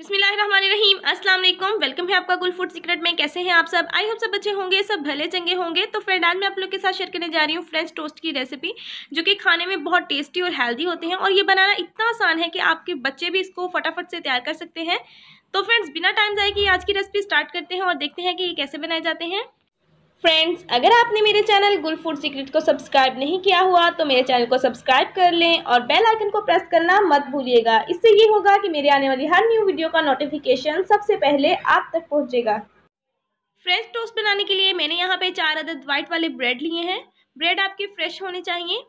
अस्सलाम वालेकुम वेलकम है आपका गुल फूड सीक्रेट में कैसे हैं आप सब आई होप सब बच्चे होंगे सब भले चंगे होंगे तो फ्रेंड आज मैं आप लोग के साथ शेयर करने जा रही हूँ फ्रेंच टोस्ट की रेसिपी जो कि खाने में बहुत टेस्टी और हेल्दी होते हैं और ये बनाना इतना आसान है कि आपके बच्चे भी इसको फटाफट से तैयार कर सकते हैं तो फ्रेंड्स बिना टाइम जाए कि आज की रेसिपी स्टार्ट करते हैं और देखते हैं कि ये कैसे बनाए जाते हैं फ्रेंड्स अगर आपने मेरे चैनल गुल फूड सीक्रेट को सब्सक्राइब नहीं किया हुआ तो मेरे चैनल को सब्सक्राइब कर लें और बेल आइकन को प्रेस करना मत भूलिएगा इससे ये होगा कि मेरे आने वाली हर न्यू वीडियो का नोटिफिकेशन सबसे पहले आप तक पहुंचेगा फ्रेश टोस्ट बनाने के लिए मैंने यहाँ पे चार अदद वाइट वाले ब्रेड लिए हैं ब्रेड आपके फ्रेश होने चाहिए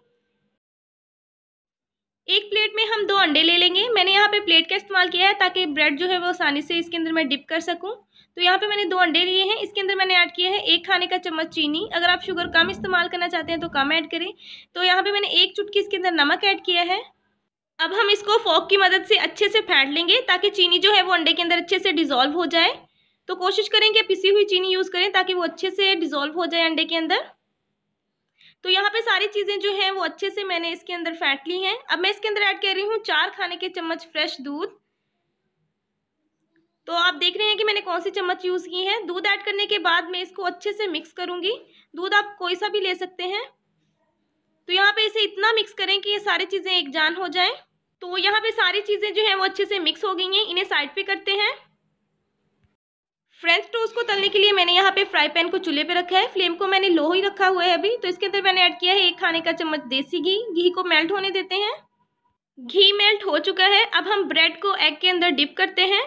एक प्लेट में हम दो अंडे ले लेंगे मैंने यहाँ पे प्लेट का इस्तेमाल किया है ताकि ब्रेड जो है वो आसानी से इसके अंदर मैं डिप कर सकूँ तो यहाँ पे मैंने दो अंडे लिए हैं इसके अंदर मैंने ऐड किया है एक खाने का चम्मच चीनी अगर आप शुगर कम इस्तेमाल करना चाहते हैं तो कम ऐड करें तो यहाँ पे मैंने एक चुटकी इसके अंदर नमक ऐड किया है अब हम इसको फोक की मदद से अच्छे से फेंट लेंगे ताकि चीनी जो है वो अंडे के अंदर अच्छे से डिजोल्व हो जाए तो कोशिश करें कि पिसी हुई चीनी यूज़ करें ताकि वो अच्छे से डिजोल्व हो जाए अंडे के अंदर तो यहाँ पे सारी चीज़ें जो हैं वो अच्छे से मैंने इसके अंदर फेंट ली हैं अब मैं इसके अंदर ऐड कर रही हूँ चार खाने के चम्मच फ्रेश दूध तो आप देख रहे हैं कि मैंने कौन सी चम्मच यूज़ की है दूध ऐड करने के बाद मैं इसको अच्छे से मिक्स करूँगी दूध आप कोई सा भी ले सकते हैं तो यहाँ पे इसे इतना मिक्स करें कि ये सारी चीज़ें एक जान हो जाएं तो यहाँ पे सारी चीज़ें जो हैं वो अच्छे से मिक्स हो गई हैं इन्हें साइड पे करते हैं फ्रेंच टोस्ट तो को तलने के लिए मैंने यहाँ पे फ्राई पैन को चूल्हे पे रखा है फ्लेम को मैंने लो ही रखा हुआ है अभी तो इसके अंदर मैंने ऐड किया है एक खाने का चम्मच देसी घी घी को मेल्ट होने देते हैं घी मेल्ट हो चुका है अब हम ब्रेड को एग के अंदर डिप करते हैं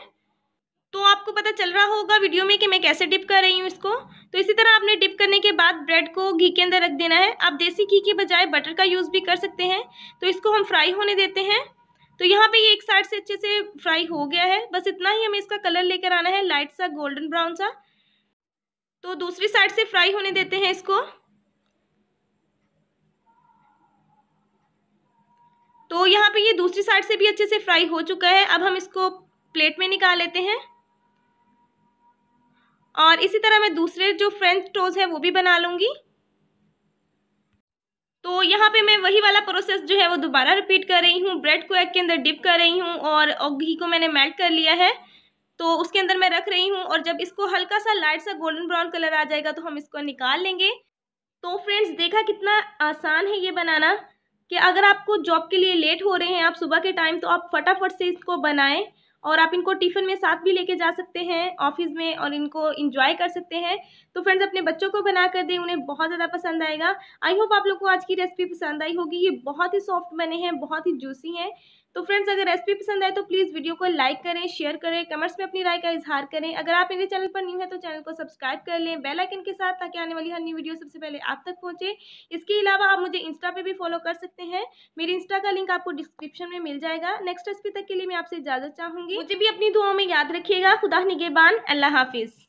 तो आपको पता चल रहा होगा वीडियो में कि मैं कैसे डिप कर रही हूँ इसको तो इसी तरह आपने डिप करने के बाद ब्रेड को घी के अंदर रख देना है आप देसी घी के बजाय बटर का यूज़ भी कर सकते हैं तो इसको हम फ्राई होने देते हैं तो यहाँ पे ये एक साइड से अच्छे से फ्राई हो गया है बस इतना ही हमें इसका कलर लेकर आना है लाइट सा गोल्डन ब्राउन सा तो दूसरी साइड से फ्राई होने देते हैं इसको तो यहाँ पे ये दूसरी साइड से भी अच्छे से फ्राई हो चुका है अब हम इसको प्लेट में निकाल लेते हैं और इसी तरह मैं दूसरे जो फ्रेंच टोज है वो भी बना लूंगी तो यहाँ पे मैं वही वाला प्रोसेस जो है वो दोबारा रिपीट कर रही हूँ ब्रेड को एग के अंदर डिप कर रही हूँ और घी को मैंने मेल्ट कर लिया है तो उसके अंदर मैं रख रही हूँ और जब इसको हल्का सा लाइट सा गोल्डन ब्राउन कलर आ जाएगा तो हम इसको निकाल लेंगे तो फ्रेंड्स देखा कितना आसान है ये बनाना कि अगर आपको जॉब के लिए लेट हो रहे हैं आप सुबह के टाइम तो आप फटाफट से इसको बनाएं और आप इनको टिफ़िन में साथ भी लेके जा सकते हैं ऑफिस में और इनको इंजॉय कर सकते हैं तो फ्रेंड्स अपने बच्चों को बना कर दें उन्हें बहुत ज़्यादा पसंद आएगा आई होप आप लोग को आज की रेसिपी पसंद आई होगी ये बहुत ही सॉफ्ट बने हैं बहुत ही जूसी हैं तो फ्रेंड्स अगर रेसिपी पसंद आए तो प्लीज़ वीडियो को लाइक करें शेयर करें कमेंट्स में अपनी राय का इजहार करें अगर आप मेरे चैनल पर न्यू है तो चैनल को सब्सक्राइब कर लें बेल आइकन के साथ ताकि आने वाली हर न्यू वीडियो सबसे पहले आप तक पहुंचे इसके अलावा आप मुझे इंस्टा पे भी फॉलो कर सकते हैं मेरी इंस्टा का लिंक आपको डिस्क्रिप्शन में मिल जाएगा नेक्स्ट रेसिपी तक के लिए मैं आपसे इजाजत चाहूंगी मुझे भी अपनी दुआओं में याद रखिएगा खुदा निगेबान अल्लाह हाफिज़